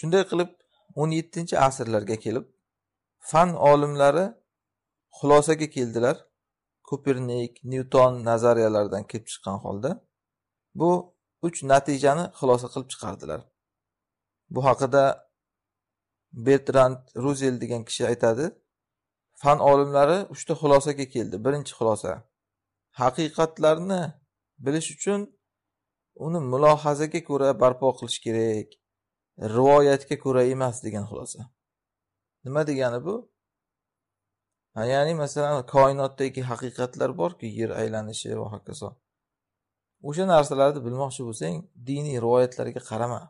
shunday qilib o'n yettinchi asrlarga kelib fan olimlari xulosaga keldilar kopernik nyuton nazariyalaridan kelib chiqqan holda bu uch natijani xulosa qilib chiqardilar bu haqida bertrand ruzel degan kishi aytadi fan olimlari uchta xulosaga keldi birinchi xulosa haqiqatlarni bilish uchun uni mulohazaga ko'ra barpo qilish kerak rivoyatga ko'ra emas degan xulosa nima degani bu ha, ya'ni masalan koinotdagi haqiqatlar borku yer aylanishi va hokazo o'sha narsalarni bilmoqchi bo'lsang diniy rivoyatlarga qarama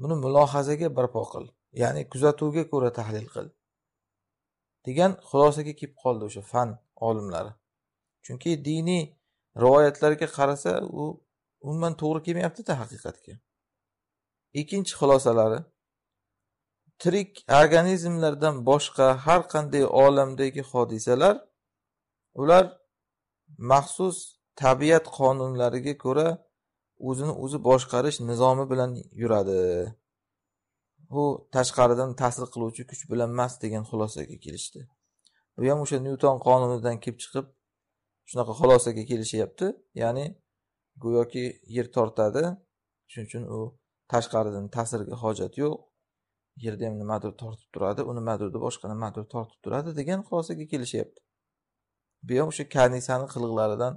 buni mulohazaga barpo qil ya'ni kuzatuvga ko'ra tahlil qil degan xulosaga kelib qoldi o'sha fan olimlari chunki diniy rivoyatlarga qarasa u umuman to'g'ri kelmayaptida haqiqatga Ikkinchi xulosalari: tirik organizmlardan boshqa har qanday olamdagi hodisalar ular maxsus tabiat qonunlariga ko'ra o'zini o'zi boshqarish nizomi bilan yuradi. U tashqaridan ta'sir qiluvchi kuch bilan emas degan xulosaga kelishdi. Bu ham o'sha nyuton qonunidan kelib chiqib shunaqa xulosaga kelishyapti. Ya'ni go'yoki yer tortadi, shuning uchun u Tashqaridan ta'sirga hojat yo'q. yerda ham nimadir tortib turadi, u nimadirni boshqa nimadir tortib turadi degan xulosaga kelishyapti. Bu ham o'sha kanisani qiliqlaridan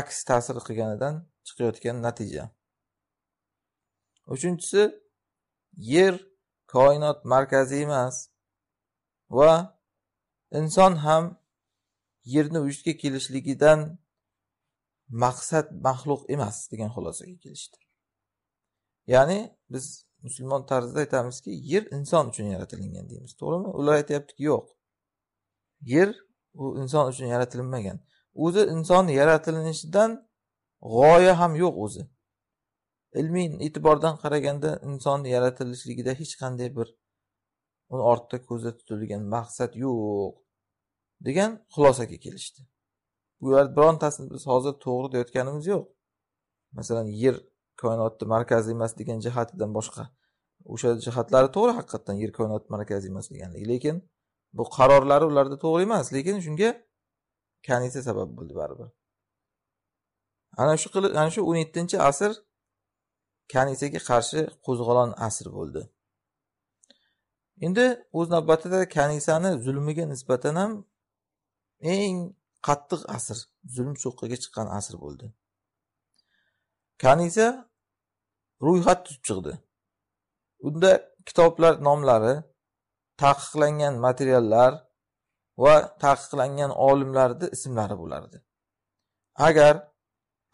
aks ta'sir qilganidan chiqayotgan natija. Uchinchisi yer koinot markazi emas va inson ham yerni vujudga kelishligidan maqsad maxluq emas degan xulosaga kelishdi ya'ni biz musulmon tarzida aytamizki yer inson uchun yaratilgan deymiz to'g'rimi ular aytyaptiki yo'q yer u inson uchun yaratilmagan o'zi inson yaratilishidan g'oya ham yo'q o'zi ilmiy e'tibordan qaraganda inson yaratilishligida hech qanday bir uni ortda ko'zda tutilgan maqsad yo'q degan xulosaga kelishdi bular birontasini biz hozir to'g'ri deyotganimiz yo'q masalan yer koinotni markazi emas degan jihatidan boshqa o'sha jihatlari to'g'ri haqiqatdan yer koinot markazi emas deganlik lekin bu qarorlari ularda to'g'ri emas lekin shunga kanisa sabab bo'ldi baribir ana shu qilib ana shu o'n yettinchi asr kanisaga qarshi qo'zg'olon asr bo'ldi endi o'z navbatida kanisani zulmiga nisbatan ham eng qattiq asr zulm cho'qqiga chiqqan asr bo'ldi kanisa ro'yxat tuzib chiqdi unda kitoblar nomlari taqiqlangan materiallar va taqiqlangan olimlarni ismlari bo'lardi agar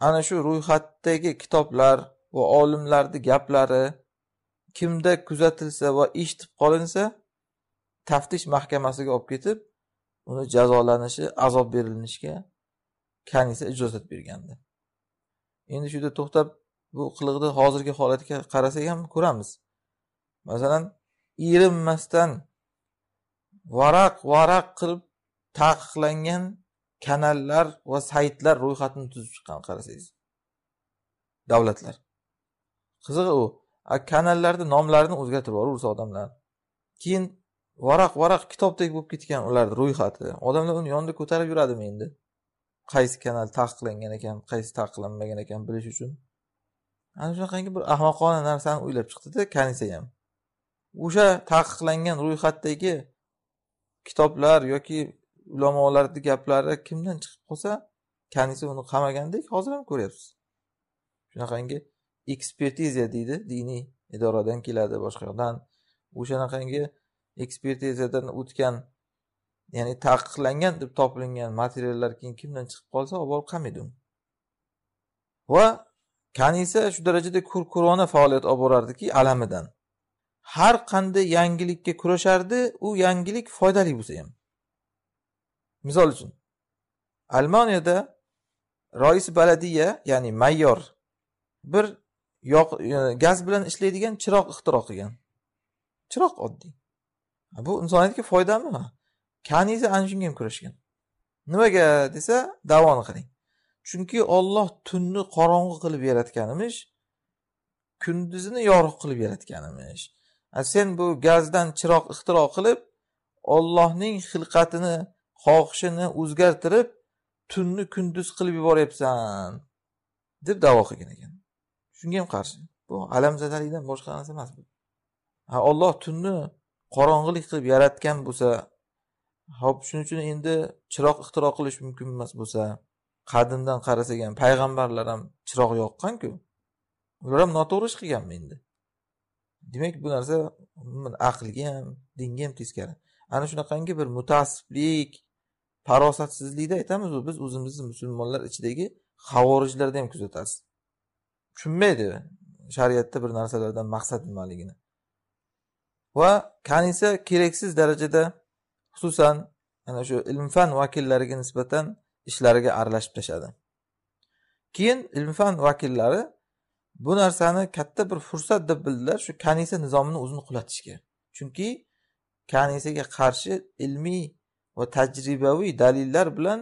ana shu ro'yxatdagi kitoblar va olimlarni gaplari kimda kuzatilsa va eshitib qolinsa taftish mahkamasiga olib ketib uni jazolanishi azob berilinishga kanisa ijozat bergandi endi shu yerda to'xtab bu qiliqni hozirgi holatga qarasak ham ko'ramiz masalan erinmasdan varaq varaq qilib taqiqlangan kanallar va saytlar ro'yxatini tuzib chiqqan qarasangiz davlatlar qizig'i u kanallarni nomlarini o'zgartirib yuboraversa odamlar keyin varaq varaq kitobdek bo'lib ketgan ularni ro'yxati odamlar uni yonida ko'tarib yuradimi endi qaysi kanal taqiqlangan ekan qaysi taqiqlanmagan ekan bilish uchun ana shunaqangi bir ahmoqona narsani o'ylab chiqdida kanisa ham o'sha taqiqlangan ro'yxatdagi kitoblar yoki ulamolarni gaplari kimdan chiqib qolsa kanisa uni qamagandek hozir ham ko'ryapsiz shunaqangi ekspertiza deydi diniy idoradan keladi boshqa yoqdan o'shanaqangi ekspertizadan o'tgan ya'ni taqiqlangan deb topilingan materiallar keyin kimdan chiqib qolsa olib borib qamaydi uni va kanisa shu darajada kurkurona faoliyat olib borardiki alamidan har qanday yangilikka kurashardi u yangilik foydali bo'lsa ham misol uchun almaniyada rois baladiya ya'ni mayor bir yoq e, gaz bilan ishlaydigan chiroq ixtiro qilgan chiroq oddiy bu insoniyatga foydami kanisa ana shunga ham kurashgan nimaga desa davoni qarang chunki olloh tunni qorong'i qilib yaratgan emish kunduzini yorug' qilib yaratgan emish sen bu gazdan chiroq ixtiro qilib ollohning xilqatini xohishini o'zgartirib tunni kunduz qilib yuboryapsan deb davo qilgan ekan shunga ham qarshi bu alamzadalikdan boshqa narsa emas bu olloh tunni qorong'ilik qilib yaratgan bo'lsa hop shuning uchun endi chiroq ixtiro qilish mumkin emas bo'lsa qadimdan qarasak ham payg'ambarlar ham chiroq yoqqanku ular ham noto'g'ri ish qilganmi endi demak bu narsa aqlga ham dinga ham teskari ana shunaqangi bir mutaassiblik farosatsizlikni aytamiz biz o'zimizni musulmonlar ichidagi havorijlarda ham kuzatasiz tushunmaydi shariatda bir narsalardan maqsad nimaligini va kanisa keraksiz darajada xususan ana shu ilm fan vakillariga nisbatan ishlariga aralashib tashladi keyin ilm fan vakillari bu narsani katta bir fursat deb bildilar shu kanisa nizomini o'zini qulatishga chunki kanisaga qarshi ilmiy va tajribaviy dalillar bilan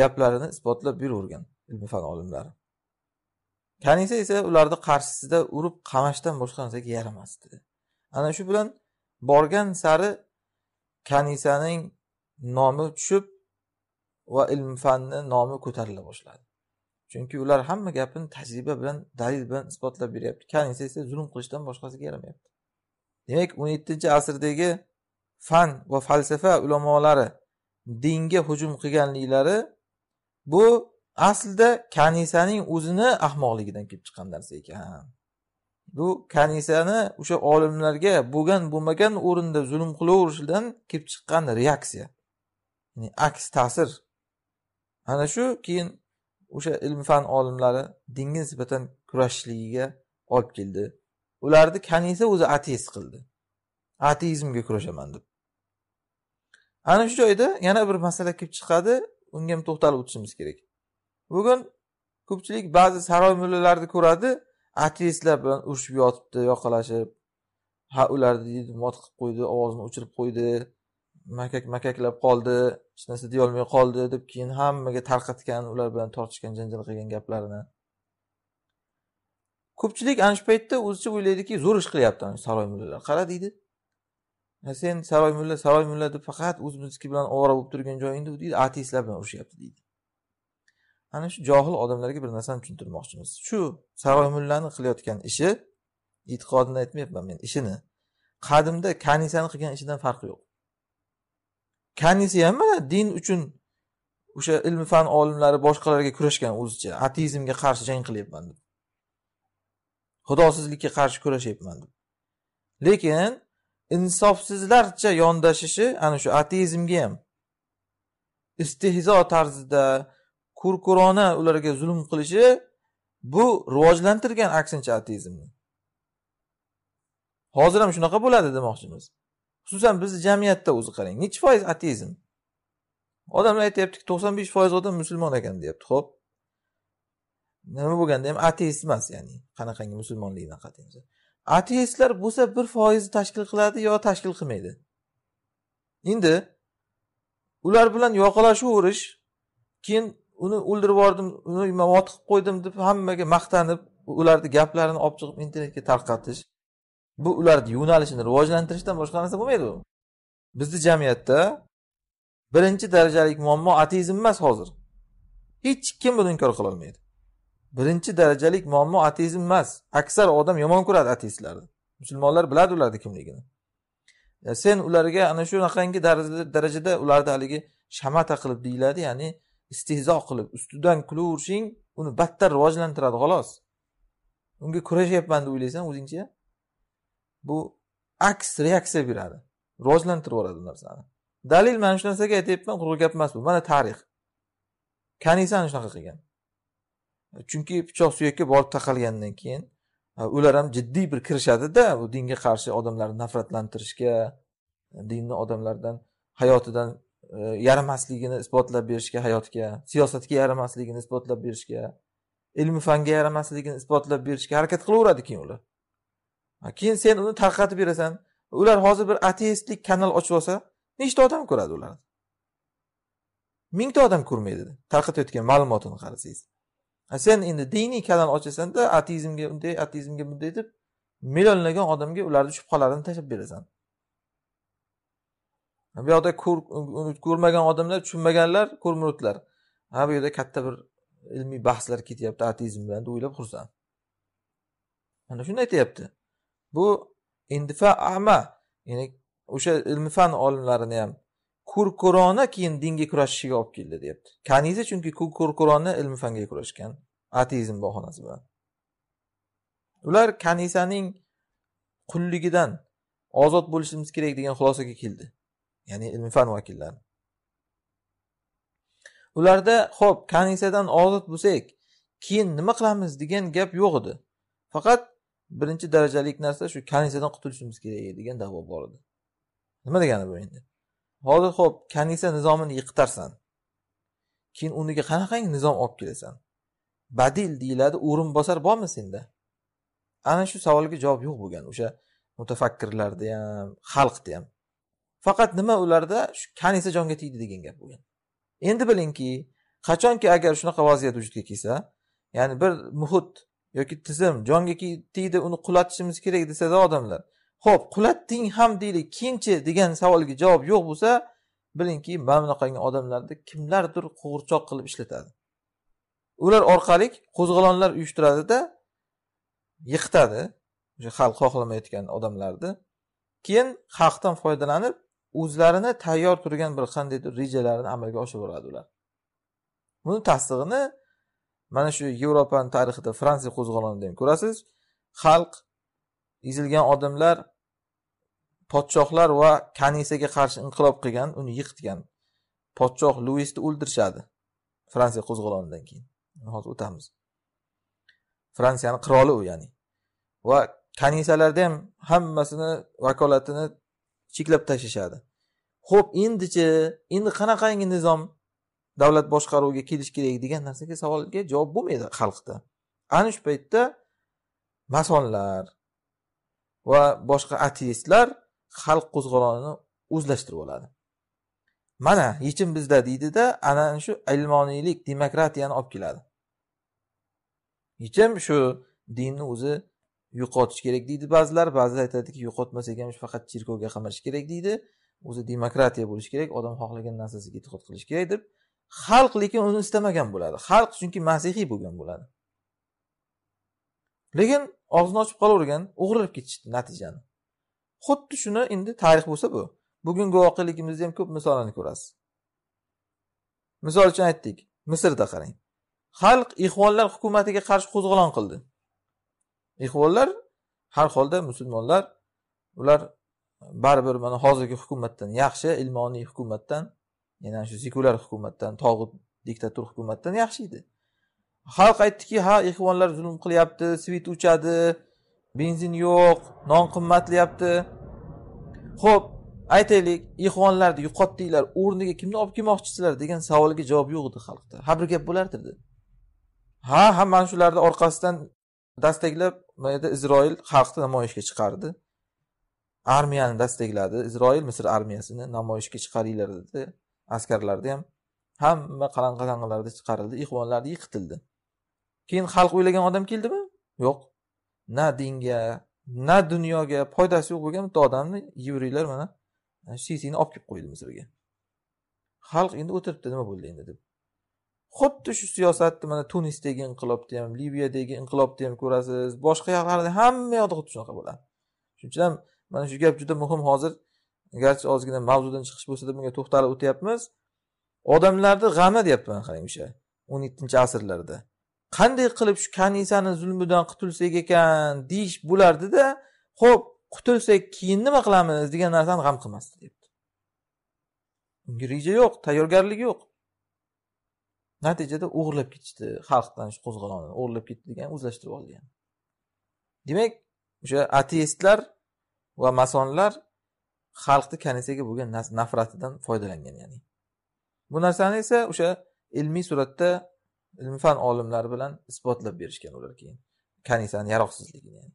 gaplarini isbotlab yuravergan ilm fan olimlari kanisa esa ularni qarshisida urib qamashdan boshqa narsaga yaramasdi ana shu bilan borgan sari kanisaning nomi tushib va ilm fanni nomi ko'tarila boshladi chunki ular hamma gapini tajriba bilan dalil bilan isbotlab beryapti kanisa esa zulm qilishdan boshqasiga yaramayapti demak o'n yettinchi asrdagi fan va falsafa ulamolari dinga hujum qilganliklari bu aslida kanisaning o'zini ahmoqligidan kelib chiqqan narsa ekan bu kanisani o'sha olimlarga bo'lgan bo'lmagan o'rinda zulm qilaverishidan kelib chiqqan reaksiya ya'ni aks ta'sir ana shu keyin o'sha ilm fan olimlari dinga nisbatan kurashishligiga olib keldi ularni kanisa o'zi ateist qildi ateizmga kurashaman deb ana shu joyda yana bir masala kelib chiqadi unga ham to'xtalib o'tishimiz kerak bugun ko'pchilik ba'zi saroy mullalarni ko'radi ateistlar bilan urushib yotibdi yoqalashib ha ularni mod qilib qo'ydi ovozini o'chirib qo'ydi makak makaklab qoldi hech narsa deyolmay qoldi deb keyin hammaga tarqatgan ular bilan tortishgan janjal qilgan gaplarini ko'pchilik ana shu paytda o'zicha o'ylaydiki zo'r ish qilyapti saroy mullalar qara deydi sen saroy mulla saroy mulla deb faqat o'zimizniki bilan ovora bo'lib turgan joyingda deydi ateistlar bilan urushyapti deydi ana shu johil odamlarga bir narsani tushuntirmoqchimiz shu saroy mullani qilayotgan ishi e'tiqodini aytmayapman men ishini qadimda kanisani qilgan ishidan farqi yo'q ham mana din uchun o'sha ilmi fan olimlari boshqalarga kurashgan o'zicha ateizmga qarshi jang qilyapman deb xudosizlikka qarshi kurashyapman deb lekin insofsizlarcha yondashishi ana shu ateizmga ham istehzo tarzida kurkurona ularga zulm qilishi bu rivojlantirgan aksincha ateizmni hozir ham shunaqa bo'ladi demoqchimiz xususan bizni jamiyatda o'zi qarang nechi foiz ateizm odamlar aytyaptiki to'qson besh foiz odam musulmon ekan deyapti ho'p nima bo'lganda ham ateist emas ya'ni qanaqangi musulmonlikdan qat'iy ateistlar bo'lsa bir foizni tashkil qiladi yo tashkil qilmaydi endi ular bilan yoqalashaverish urish keyin uni o'ldirib yubordim uni qilib qo'ydim deb hammaga maqtanib ularni gaplarini olib chiqib internetga tarqatish bu ularni yo'nalishini rivojlantirishdan boshqa narsa bo'lmaydi bu bizni jamiyatda birinchi darajalik muammo ateizm emas hozir hech kim buni inkor qilolmaydi birinchi darajalik muammo ateizm emas aksar odam yomon ko'radi ateistlarni musulmonlar biladi ularni kimligini sen ularga ana shunaqangi darajada ularni haligi shamata qilib deyiladi ya'ni istehzo qilib ustidan kulaverishing uni battar rivojlantiradi xolos unga kurashyapman deb o'ylaysan o'zingcha bu aks reaksiya beradi rivojlantirib yuboradi bu narsani dalil mana shu narsaga aytyapman quruq gap emas bu mana tarix kanisani shunaqa qilgan chunki pichoq suyakka borib taqalgandan keyin e, ular ham jiddiy bir kirishadida bu dinga qarshi odamlarni nafratlantirishga dinni odamlardan hayotidan e, yaramasligini isbotlab berishga hayotga siyosatga yaramasligini isbotlab berishga ilmi fanga yaramasligini isbotlab berishga harakat qilaveradi keyin ular keyin sen uni tarqatib berasan ular hozir bir ateistlik kanal ochib olsa nechta odam ko'radi ularni mingta odam ko'rmaydi tarqatayotgan ma'lumotini qarasangiz sen endi diniy kanal ochasanda ateizmga bunday ateizmga bunday deb millionlagan odamga ularni shubhalarini tashlab berasan bu yoqda ko'rmagan odamlar tushunmaganlar ko'rmurutlar ha bu yerda katta bir ilmiy bahslar ketyapti ateizm bilan deb o'ylab xursand mana shuni aytyapti bu indifa ama ya'ni o'sha ilmi fan olimlarini ham kurkurona keyin dinga kurashishiga olib keldi deyapti kaniza chunki kur kurkurona ilmi fanga kurashgan ateizm bahonasi bilan ular kanisaning qulligidan ozod bo'lishimiz kerak degan xulosaga keldi ya'ni ilmi fan vakillari ularda ho'p kanisadan ozod bo'lsak keyin nima qilamiz degan gap yo'q edi faqat birinchi darajalik narsa shu kanisadan qutulishimiz kerak degan davo bor edi nima degani bu endi hozir ho'p kanisa nizomini yiqitarsan keyin uniga qanaqangi nizom olib kelasan badil deyiladi o'rinbosar bormi senda ana shu savolga javob yo'q bo'lgan o'sha mutafakkirlarda ham xalqda ham faqat nima ularda shu kanisa jonga tegdi degan gap bo'lgan endi bilingki qachonki agar shunaqa vaziyat vujudga kelsa ya'ni bir muhit yoki tizim jonga tegdi uni qulatishimiz kerak desada odamlar ho'p qulatding ham deylik keyinchi degan savolga javob yo'q bo'lsa bilingki mana bunaqangi odamlarni kimlardir qo'g'irchoq qilib ishlatadi ular orqali qo'zg'olonlar uyushtiradida yiqitadi o'sha xalq xohlamayotgan odamlarni keyin xalqdan foydalanib o'zlarini tayyor turgan bir qandaydir rejalarini amalga oshirib ular buni tasdig'ini mana shu yevropani tarixida fransiya qo'zg'olonida ham ko'rasiz xalq ezilgan odamlar podshohlar va kanisaga qarshi inqilob qilgan uni yiqitgan podshoh luisni o'ldirishadi fransiya qo'zg'olonidan keyin hozir o'tamiz fransiyani qiroli u ya'ni va kanisalarda ham hammasini vakolatini cheklab tashlashadi ho'p endichi endi qanaqangi nizom davlat boshqaruviga kelish kerak degan narsaga savolga javob bo'lmaydi xalqda ana shu paytda masonlar va boshqa ateistlar xalq qo'zg'olonini o'zlashtirib oladi mana yechim bizda deydida ana shu ilmoniylik demokratiyani olib keladi yechim shu dinni o'zi yo'qotish kerak deydi ba'zilar ba'zilar aytadiki yo'qotmasak ham faqat cherkovga qamash kerak deydi o'zi demokratiya bo'lishi kerak odam xohlagan narsasiga e'tiqod qilish kerak deb xalq lekin uni istamagan bo'ladi xalq chunki masihiy bo'lgan bo'ladi lekin og'zini ochib qolavergan o'g'irlab ketishdi natijani xuddi shuni endi tarix bo'lsa bu bugungi voqeligimizda ham ko'p misolini ko'rasiz misol uchun aytdik misrda qarang xalq ixvonlar hukumatiga qarshi qo'zg'olon qildi ixvonlar har holda musulmonlar ular baribir mana hozirgi hukumatdan yaxshi ilmoniy hukumatdan ya'ni e, shu sekular hukumatdan tog'ut diktator hukumatdan yaxshi edi xalq aytdiki ha ehvonlar zulm qilyapti svet uchadi benzin yo'q non qimmatlayapti ho'p aytaylik ehvonlarni yo'qotdinglar o'rniga kimni olib kelmoqchisizlar degan savolga javob yo'q edi xalqda ha bir gap bo'lardi dedi ha ha mana shularni orqasidan dastaklab isroil xalqni namoyishga chiqardi armiyani dastakladi isroil misr armiyasini namoyishga chiqaringlar dedi askarlarda ham hamma qalang'i qalang'ilarda chiqarildi ixvonlarda yiqitildi keyin xalq o'ylagan odam keldimi yo'q na dinga na dunyoga foydasi yo'q bo'lgan bitta odamni yevriylar mana shisini olib kelib qo'ydi misrga xalq endi o'tiribdi nima bo'ldi endi deb xuddi shu siyosatni mana tunisdagi inqilobda ham liviyadagi inqilobda ham ko'rasiz boshqa yoqlarda hamma yoqda xuddi shunaqa bo'ladi shuning uchun ham mana shu gap juda muhim hozir garchi ozgina mavzudan chiqish bo'lsa deb bunga to'xtalib o'tyapmiz odamlarni g'ami deyapman qarang o'sha o'n yettinchi asrlarda qanday qilib shu kanisani zulmidan qutulsak ekan deyish bo'lardida ho'p qutulsak keyin nima qilamiz degan narsani g'am qilmasdi deyapti unga reja yo'q tayyorgarlik yo'q natijada o'g'irlab ketishdi xalqdan shu qo'zg'olonni o'g'irlab ketdi degan o'zlashtirib olgan demak o'sha ateistlar va masonlar xalqni kanisaga bo'lgan nafratidan foydalangan ya'ni bu narsani esa o'sha ilmiy suratda ilm fan olimlari bilan isbotlab berishgan ular keyin kanisani yaroqsizligini yani.